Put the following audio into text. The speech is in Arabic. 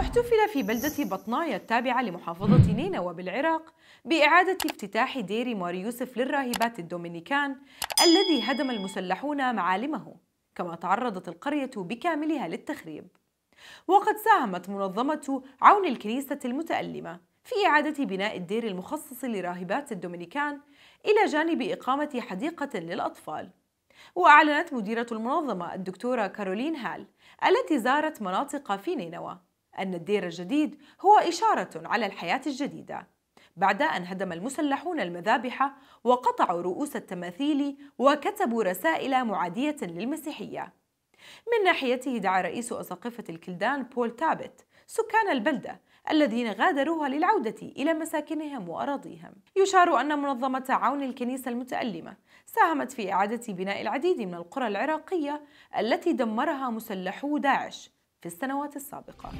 احتفل في بلدة بطنايا التابعة لمحافظة نينوى بالعراق بإعادة افتتاح دير يوسف للراهبات الدومينيكان الذي هدم المسلحون معالمه كما تعرضت القرية بكاملها للتخريب وقد ساهمت منظمة عون الكنيسة المتألمة في إعادة بناء الدير المخصص لراهبات الدومينيكان إلى جانب إقامة حديقة للأطفال وأعلنت مديرة المنظمة الدكتورة كارولين هال التي زارت مناطق في نينوى أن الدير الجديد هو إشارة على الحياة الجديدة بعد أن هدم المسلحون المذابح وقطعوا رؤوس التماثيل وكتبوا رسائل معادية للمسيحية من ناحيته دعا رئيس أساقفة الكلدان بول تابت سكان البلدة الذين غادروها للعودة إلى مساكنهم وأراضيهم يشار أن منظمة عون الكنيسة المتألمة ساهمت في إعادة بناء العديد من القرى العراقية التي دمرها مسلحو داعش السنوات السابقة